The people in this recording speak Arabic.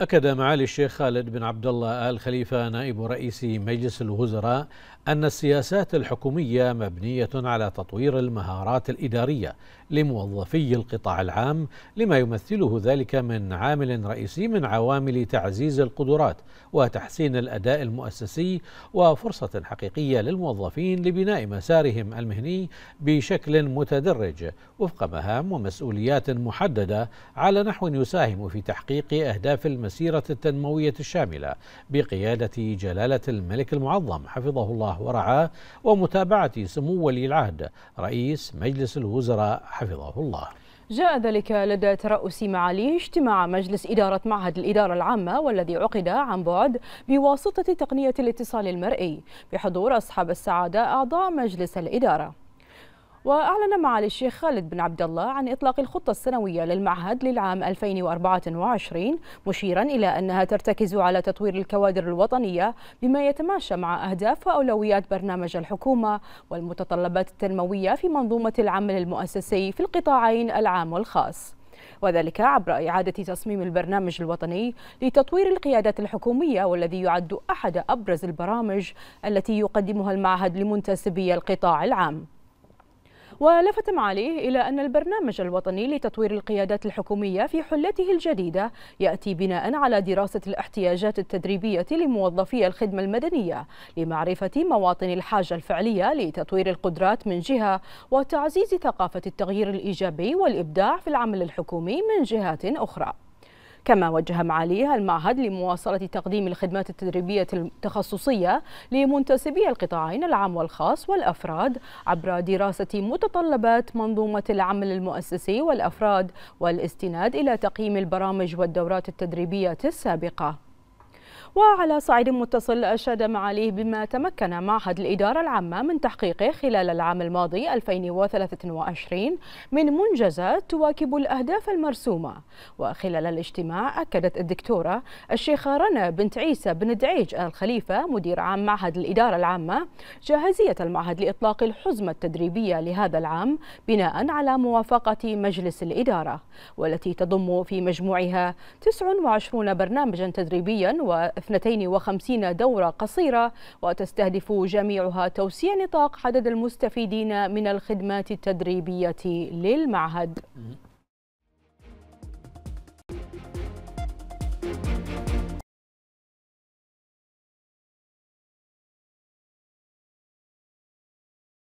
أكد معالي الشيخ خالد بن عبد الله آل خليفة نائب رئيس مجلس الوزراء أن السياسات الحكومية مبنية على تطوير المهارات الإدارية لموظفي القطاع العام لما يمثله ذلك من عامل رئيسي من عوامل تعزيز القدرات وتحسين الأداء المؤسسي وفرصة حقيقية للموظفين لبناء مسارهم المهني بشكل متدرج وفق مهام ومسؤوليات محددة على نحو يساهم في تحقيق أهداف المسؤولية المسيرة التنموية الشاملة بقيادة جلالة الملك المعظم حفظه الله ورعاه ومتابعة سمو ولي العهد رئيس مجلس الوزراء حفظه الله جاء ذلك لدى ترأس معاليه اجتماع مجلس إدارة معهد الإدارة العامة والذي عقد عن بعد بواسطة تقنية الاتصال المرئي بحضور أصحاب السعادة أعضاء مجلس الإدارة وأعلن معالي الشيخ خالد بن عبد الله عن إطلاق الخطة السنوية للمعهد للعام 2024 مشيرا إلى أنها ترتكز على تطوير الكوادر الوطنية بما يتماشى مع أهداف وأولويات برنامج الحكومة والمتطلبات التنموية في منظومة العمل المؤسسي في القطاعين العام والخاص وذلك عبر إعادة تصميم البرنامج الوطني لتطوير القيادات الحكومية والذي يعد أحد أبرز البرامج التي يقدمها المعهد لمنتسبي القطاع العام ولفت معاليه إلى أن البرنامج الوطني لتطوير القيادات الحكومية في حلته الجديدة يأتي بناء على دراسة الاحتياجات التدريبية لموظفي الخدمة المدنية لمعرفة مواطن الحاجة الفعلية لتطوير القدرات من جهة وتعزيز ثقافة التغيير الإيجابي والإبداع في العمل الحكومي من جهات أخرى كما وجه معاليها المعهد لمواصلة تقديم الخدمات التدريبية التخصصية لمنتسبي القطاعين العام والخاص والأفراد عبر دراسة متطلبات منظومة العمل المؤسسي والأفراد والاستناد إلى تقييم البرامج والدورات التدريبية السابقة وعلى صعيد متصل أشاد معاليه بما تمكن معهد الإدارة العامة من تحقيقه خلال العام الماضي 2023 من منجزات تواكب الأهداف المرسومة وخلال الاجتماع أكدت الدكتورة الشيخة رنا بنت عيسى بن دعيج الخليفة مدير عام معهد الإدارة العامة جاهزية المعهد لإطلاق الحزمة التدريبية لهذا العام بناء على موافقة مجلس الإدارة والتي تضم في مجموعها 29 برنامجا تدريبيا و 52 دورة قصيرة وتستهدف جميعها توسيع نطاق عدد المستفيدين من الخدمات التدريبية للمعهد